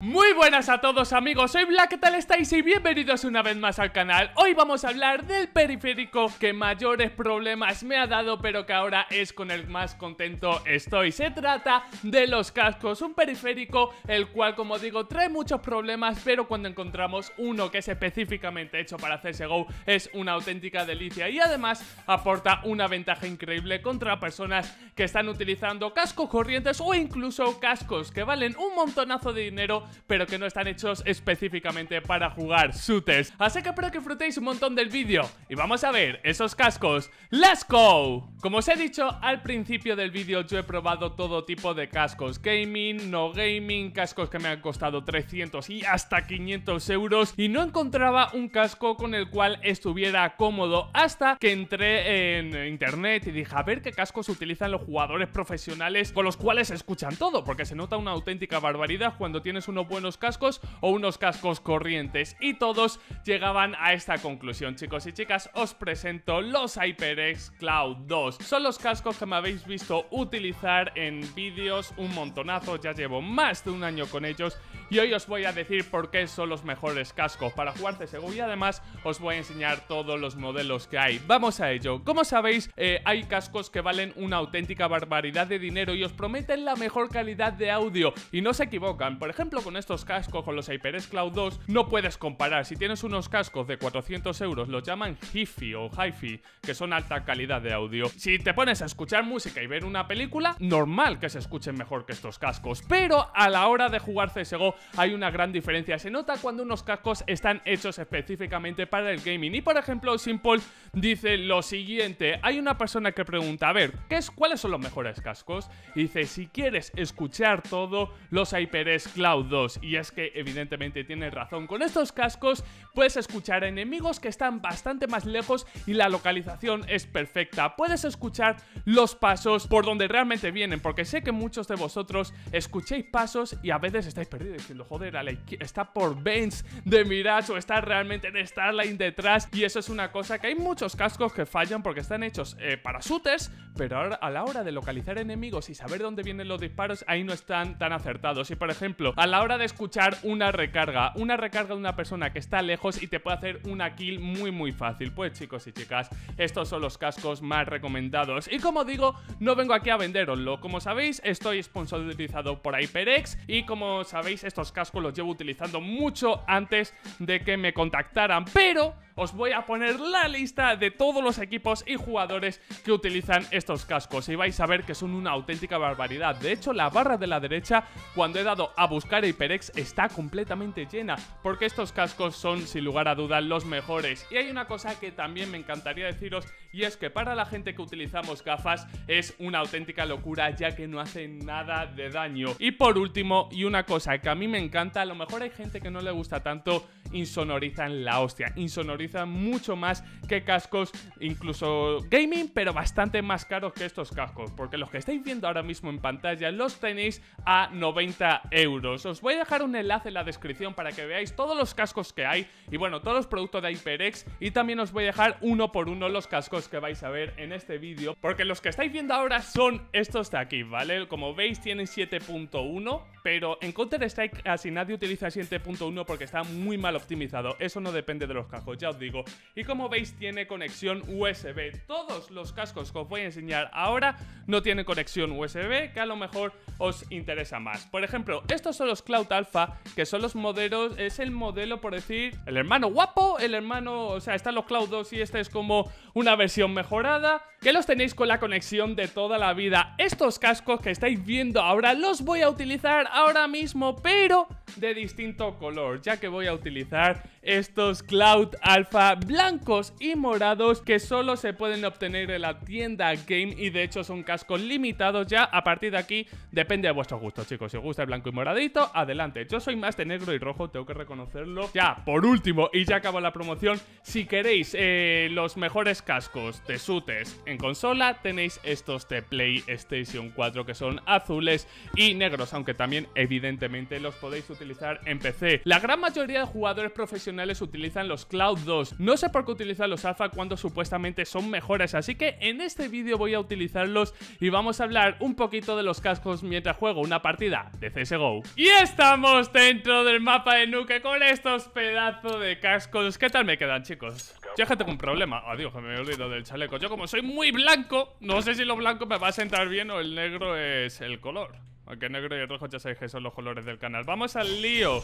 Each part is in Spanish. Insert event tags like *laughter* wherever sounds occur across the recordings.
Muy buenas a todos amigos, soy Black, ¿qué tal estáis? Y bienvenidos una vez más al canal Hoy vamos a hablar del periférico que mayores problemas me ha dado Pero que ahora es con el más contento estoy Se trata de los cascos, un periférico el cual como digo trae muchos problemas Pero cuando encontramos uno que es específicamente hecho para CSGO es una auténtica delicia Y además aporta una ventaja increíble contra personas que están utilizando cascos corrientes O incluso cascos que valen un montonazo de dinero pero que no están hechos específicamente para jugar shooters. Así que espero que disfrutéis un montón del vídeo y vamos a ver esos cascos. ¡Let's go! Como os he dicho al principio del vídeo, yo he probado todo tipo de cascos. Gaming, no gaming, cascos que me han costado 300 y hasta 500 euros y no encontraba un casco con el cual estuviera cómodo hasta que entré en internet y dije a ver qué cascos utilizan los jugadores profesionales con los cuales escuchan todo, porque se nota una auténtica barbaridad cuando tienes un buenos cascos o unos cascos corrientes. Y todos llegaban a esta conclusión, chicos y chicas. Os presento los HyperX Cloud 2. Son los cascos que me habéis visto utilizar en vídeos un montonazo. Ya llevo más de un año con ellos y hoy os voy a decir por qué son los mejores cascos para jugar CSGO y además os voy a enseñar todos los modelos que hay. Vamos a ello. Como sabéis, eh, hay cascos que valen una auténtica barbaridad de dinero y os prometen la mejor calidad de audio y no se equivocan. Por ejemplo, con estos cascos, con los HyperX Cloud 2, no puedes comparar. Si tienes unos cascos de 400 euros, los llaman HiFi o Hi-Fi, que son alta calidad de audio. Si te pones a escuchar música y ver una película, normal que se escuchen mejor que estos cascos. Pero a la hora de jugar CSGO hay una gran diferencia. Se nota cuando unos cascos están hechos específicamente para el gaming. Y por ejemplo, Simple dice lo siguiente. Hay una persona que pregunta, a ver, ¿qué es, ¿cuáles son los mejores cascos? Y dice, si quieres escuchar todo, los HyperX Cloud 2. Y es que evidentemente tiene razón. Con estos cascos puedes escuchar enemigos que están bastante más lejos y la localización es perfecta. Puedes escuchar los pasos por donde realmente vienen, porque sé que muchos de vosotros escuchéis pasos y a veces estáis perdidos diciendo, joder, está por veins de Mirage o está realmente en Starline detrás. Y eso es una cosa que hay muchos cascos que fallan porque están hechos eh, para shooters, pero ahora, a la hora de localizar enemigos y saber dónde vienen los disparos, ahí no están tan acertados. Y por ejemplo, a la hora de escuchar una recarga, una recarga de una persona que está lejos y te puede hacer una kill muy muy fácil. Pues chicos y chicas, estos son los cascos más recomendados. Y como digo, no vengo aquí a venderoslo. Como sabéis, estoy sponsorizado por HyperX y como sabéis, esto estos cascos los llevo utilizando mucho antes de que me contactaran, pero os voy a poner la lista de todos los equipos y jugadores que utilizan estos cascos y vais a ver que son una auténtica barbaridad. De hecho, la barra de la derecha, cuando he dado a buscar HyperX, está completamente llena porque estos cascos son, sin lugar a dudas, los mejores. Y hay una cosa que también me encantaría deciros y es que para la gente que utilizamos gafas es una auténtica locura ya que no hace nada de daño. Y por último, y una cosa que a mí me encanta, a lo mejor hay gente que no le gusta tanto, insonorizan la hostia, insonorizan mucho más que cascos incluso gaming, pero bastante más caros que estos cascos, porque los que estáis viendo ahora mismo en pantalla los tenéis a 90 euros. Os voy a dejar un enlace en la descripción para que veáis todos los cascos que hay y bueno, todos los productos de HyperX y también os voy a dejar uno por uno los cascos que vais a ver en este vídeo, porque los que estáis viendo ahora son estos de aquí, ¿vale? Como veis tienen 7.1, pero en Counter Strike casi nadie utiliza 7.1 porque está muy malo optimizado, eso no depende de los cascos, ya os digo. Y como veis tiene conexión USB, todos los cascos que os voy a enseñar ahora no tienen conexión USB, que a lo mejor os interesa más. Por ejemplo, estos son los Cloud Alpha, que son los modelos, es el modelo por decir, el hermano guapo, el hermano, o sea, están los Cloud 2 y este es como una versión mejorada, que los tenéis con la conexión de toda la vida. Estos cascos que estáis viendo ahora los voy a utilizar ahora mismo, pero de distinto color, ya que voy a utilizar that estos Cloud Alpha blancos y morados que solo se pueden obtener en la tienda Game y de hecho son cascos limitados ya a partir de aquí depende de vuestro gusto chicos si os gusta el blanco y moradito adelante yo soy más de negro y rojo tengo que reconocerlo ya por último y ya acabo la promoción si queréis eh, los mejores cascos de sutes en consola tenéis estos de PlayStation 4 que son azules y negros aunque también evidentemente los podéis utilizar en PC la gran mayoría de jugadores profesionales utilizan los Cloud 2. No sé por qué utilizan los Alpha cuando supuestamente son mejores, así que en este vídeo voy a utilizarlos y vamos a hablar un poquito de los cascos mientras juego una partida de CSGO. Y estamos dentro del mapa de Nuke con estos pedazos de cascos. ¿Qué tal me quedan, chicos? Ya tengo un problema. Adiós, ah, me he olvidado del chaleco. Yo como soy muy blanco, no sé si lo blanco me va a sentar bien o el negro es el color. Aunque negro y rojo ya sabéis que son los colores del canal. Vamos al lío.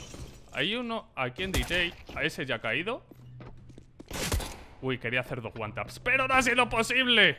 Hay uno aquí en DJ. A ese ya ha caído. Uy, quería hacer dos one ¡Pero no ha sido posible!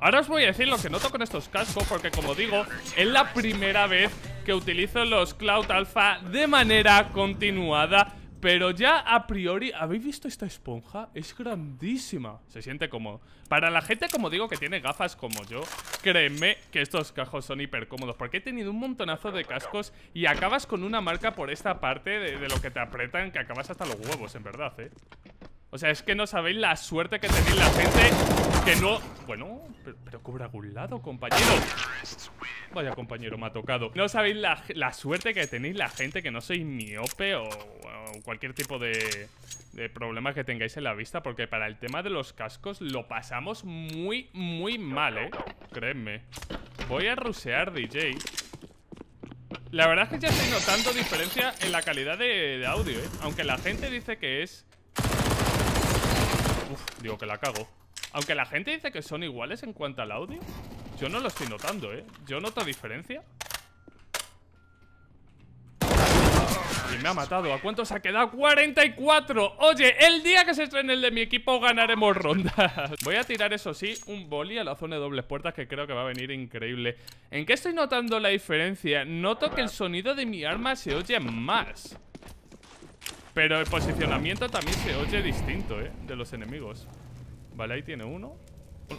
Ahora os voy a decir lo que noto con estos cascos, porque como digo, es la primera vez que utilizo los Cloud Alpha de manera continuada pero ya a priori, ¿habéis visto esta esponja? Es grandísima Se siente como... Para la gente, como digo, que tiene gafas como yo Créeme que estos cajos son hiper cómodos Porque he tenido un montonazo de cascos Y acabas con una marca por esta parte de, lo que te apretan Que acabas hasta los huevos, en verdad, eh o sea, es que no sabéis la suerte que tenéis la gente que no... Bueno, pero, cubre algún lado, compañero Vaya compañero, me ha tocado No sabéis la, suerte que tenéis la gente Que no sois miope o, cualquier tipo de, de problemas que tengáis en la vista Porque para el tema de los cascos Lo pasamos muy, muy mal, eh Créeme Voy a rusear, DJ La verdad es que ya estoy notando diferencia En la calidad de, de audio, eh Aunque la gente dice que es Uf, digo que la cago aunque la gente dice que son iguales en cuanto al audio, yo no lo estoy notando, ¿eh? Yo noto diferencia. Y me ha matado. ¿A cuántos ha quedado? ¡44! Oye, el día que se estrene el de mi equipo ganaremos rondas. *laughs* Voy a tirar, eso sí, un boli a la zona de dobles puertas que creo que va a venir increíble. ¿En qué estoy notando la diferencia? Noto que el sonido de mi arma se oye más. Pero el posicionamiento también se oye distinto, ¿eh? De los enemigos. Vale, ahí tiene uno.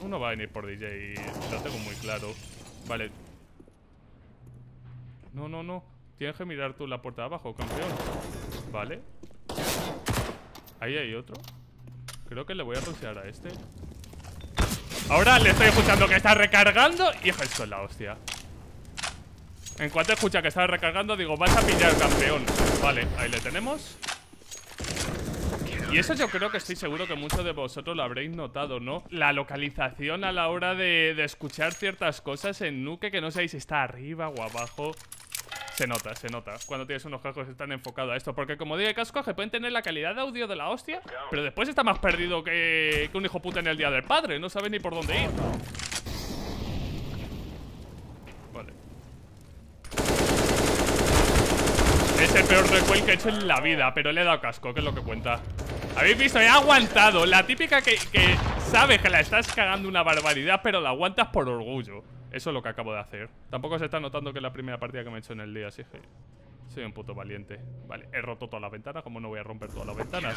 Uno va a venir por DJ, lo tengo muy claro. Vale. No, no, no. Tienes que mirar tú la puerta de abajo, campeón. Vale. Ahí hay otro. Creo que le voy a rociar a este. Ahora le estoy escuchando que está recargando y esto es la hostia. En cuanto escucha que está recargando, digo, vas a pillar, campeón. Vale, ahí le tenemos. Y eso yo creo que estoy seguro que muchos de vosotros lo habréis notado, ¿no? La localización a la hora de, escuchar ciertas cosas en Nuke, que no sabéis si está arriba o abajo. Se nota, se nota. Cuando tienes unos cascos tan están enfocados a esto. Porque como digo, cascos que pueden tener la calidad de audio de la hostia, pero después está más perdido que, que un hijo puta en el día del padre. No sabes ni por dónde ir. peor recuel que he hecho en la vida Pero le he dado casco, que es lo que cuenta Habéis visto, he aguantado La típica que, que sabes que la estás cagando una barbaridad Pero la aguantas por orgullo Eso es lo que acabo de hacer Tampoco se está notando que es la primera partida que me he hecho en el día, así que... Soy un puto valiente Vale, he roto toda la ventana ¿Cómo no voy a romper todas las ventanas?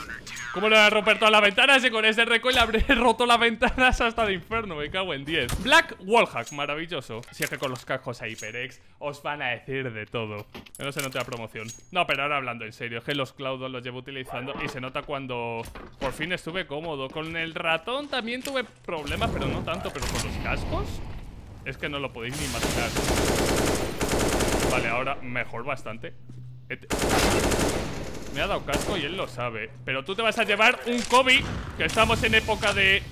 ¿Cómo no voy a romper todas las ventanas? Y con ese recoil habré *laughs* roto las ventanas hasta el infierno Me cago en 10 Black Wallhack, maravilloso Si es que con los cascos a HyperX os van a decir de todo Que no se nota la promoción No, pero ahora hablando en serio Es que los claudos los llevo utilizando Y se nota cuando por fin estuve cómodo Con el ratón también tuve problemas Pero no tanto, pero con los cascos Es que no lo podéis ni imaginar Vale, ahora mejor bastante. Eh, Me ha dado casco y él lo sabe. Pero tú te vas a llevar un Kobe, que estamos en época de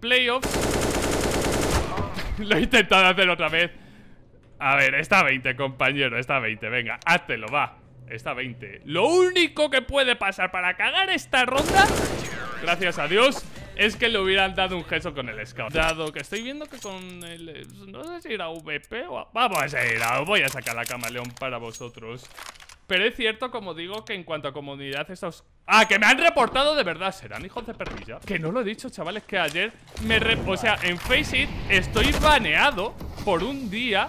playoffs. *laughs* lo he intentado hacer otra vez. A ver, está 20, compañero, está 20. Venga, lo va. Está 20. Lo único que puede pasar para cagar esta ronda, gracias a Dios, es que le hubieran dado un gesto con el scout. Dado que estoy viendo que con el... Eh, no sé si era VP o... vamos a ir a... Voy a sacar la camaleón para vosotros. Pero es cierto, como digo, que en cuanto a comunidad estos... ¡Ah, que me han reportado de verdad! ¿Serán hijos de perrilla? Que no lo he dicho, chavales, que ayer me... o sea, en Faceit estoy baneado por un día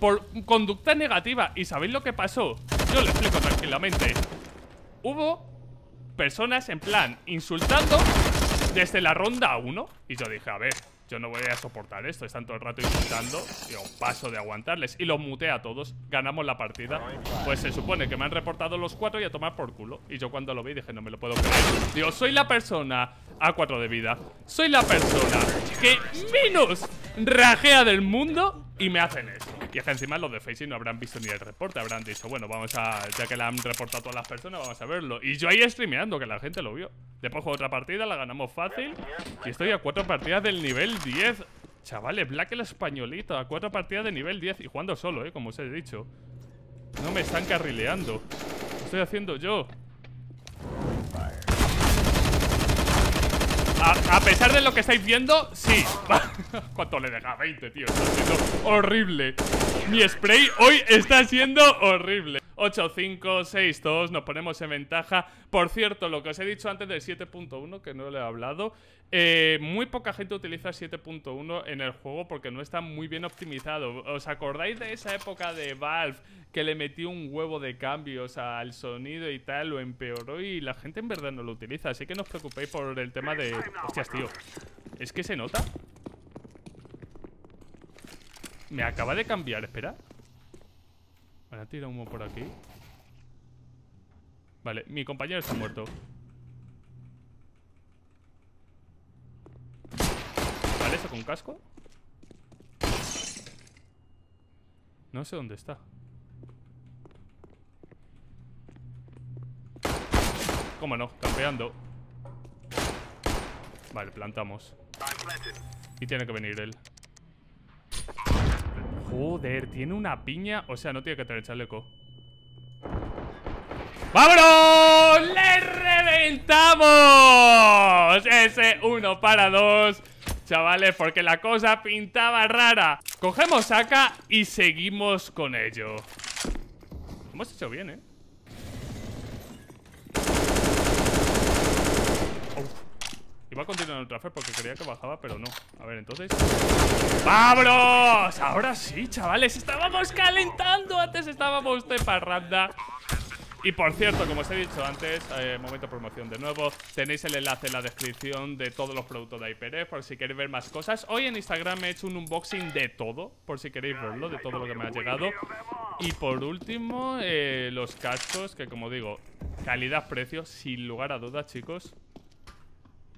por conducta negativa. ¿Y sabéis lo que pasó? Yo lo explico tranquilamente. Hubo personas en plan insultando desde la ronda 1 Y yo dije, a ver, yo no voy a soportar esto Están todo el rato insultando Yo paso de aguantarles Y los muteé a todos Ganamos la partida Pues se supone que me han reportado los cuatro Y a tomar por culo Y yo cuando lo vi dije, no me lo puedo creer Digo, soy la persona A cuatro de vida Soy la persona Que menos rajea del mundo Y me hacen esto y es que encima los de Facing no habrán visto ni el reporte, habrán dicho, bueno, vamos a, ya que la han reportado a todas las personas, vamos a verlo. Y yo ahí streameando, que la gente lo vio. Después juego otra partida, la ganamos fácil. Y estoy a cuatro partidas del nivel 10. Chavales, Black el españolito, a cuatro partidas de nivel 10 y jugando solo, eh, como os he dicho. No me están carrileando. estoy haciendo yo? a, pesar de lo que estáis viendo, sí. *laughs* ¿Cuánto le deja? 20, tío. Está siendo horrible. Mi spray hoy está siendo horrible. 8, 5, 6, 2, nos ponemos en ventaja. Por cierto, lo que os he dicho antes del 7.1, que no le he hablado, eh, muy poca gente utiliza 7.1 en el juego porque no está muy bien optimizado. ¿Os acordáis de esa época de Valve que le metió un huevo de cambios al sonido y tal? Lo empeoró y la gente en verdad no lo utiliza, así que no os preocupéis por el tema de... Hostias, tío. ¿Es que se nota? Me acaba de cambiar, espera. Van a tirar humo por aquí. Vale, mi compañero está muerto. ¿Vale eso con casco? No sé dónde está. ¿Cómo no? Campeando. Vale, plantamos. Y tiene que venir él. Joder, tiene una piña. O sea, no tiene que tener chaleco. ¡Vámonos! ¡Le reventamos! Ese uno para dos. Chavales, porque la cosa pintaba rara Cogemos acá y seguimos con ello hemos hecho bien, ¿eh? Iba a continuar el transfer porque creía que bajaba, pero no A ver, entonces... ¡Vámonos! Ahora sí, chavales Estábamos calentando Antes estábamos de parranda y por cierto, como os he dicho antes, eh, momento promoción de nuevo, tenéis el enlace en la descripción de todos los productos de HyperX por si queréis ver más cosas. Hoy en Instagram he hecho un unboxing de todo, por si queréis verlo, de todo lo que me ha llegado. Y por último, eh, los cascos, que como digo, calidad-precio, sin lugar a dudas, chicos,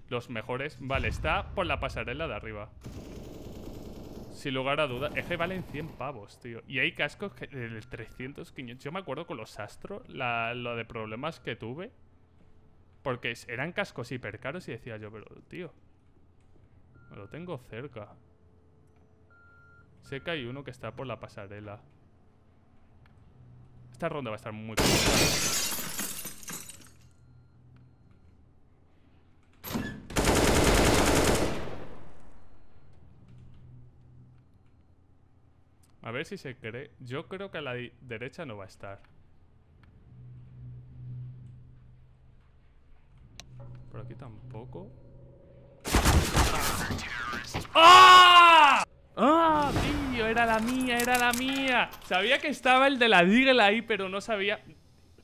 los mejores. Vale, está por la pasarela de arriba. Sin lugar a duda. Eje valen 100 pavos, tío. Y hay cascos que, del 300, 500. Yo me acuerdo con los astros, la, lo de problemas que tuve. Porque eran cascos hiper caros y decía yo, pero tío. lo tengo cerca. Sé que hay uno que está por la pasarela. Esta ronda va a estar muy... A ver si se cree. Yo creo que a la derecha no va a estar. Por aquí tampoco. ¡Ah! ¡Ah, tío! Era la mía, era la mía. Sabía que estaba el de la Deagle ahí, pero no sabía...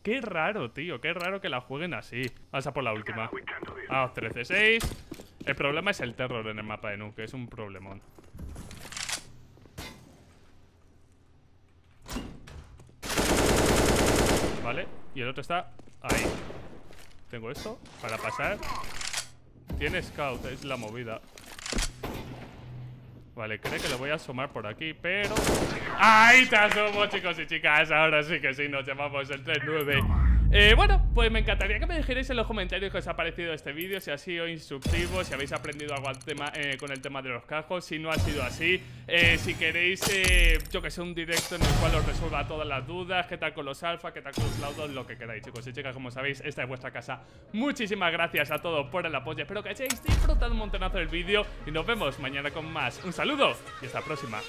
Qué raro, tío. Qué raro que la jueguen así. Vamos a por la última. Ah, 13-6. El problema es el terror en el mapa de Nuke. Es un problemón. y el otro está ahí Tengo esto para pasar Tiene scout, es la movida Vale, creo que lo voy a asomar por aquí, pero... ¡Ahí te asumo, chicos y chicas! Ahora sí que sí, nos llamamos el 39 eh, bueno, pues me encantaría que me dijerais en los comentarios qué os ha parecido este vídeo, si ha sido instructivo, si habéis aprendido algo eh, con el tema de los cajos, si no ha sido así, eh, si queréis, yo que sé, un directo en el cual os resuelva todas las dudas, qué tal con los alfa, qué tal con los laudos, lo que queráis, chicos y chicas, como sabéis, esta es vuestra casa. Muchísimas gracias a todos por el apoyo, espero que hayáis disfrutado un montonazo del vídeo y nos vemos mañana con más. Un saludo y hasta la próxima.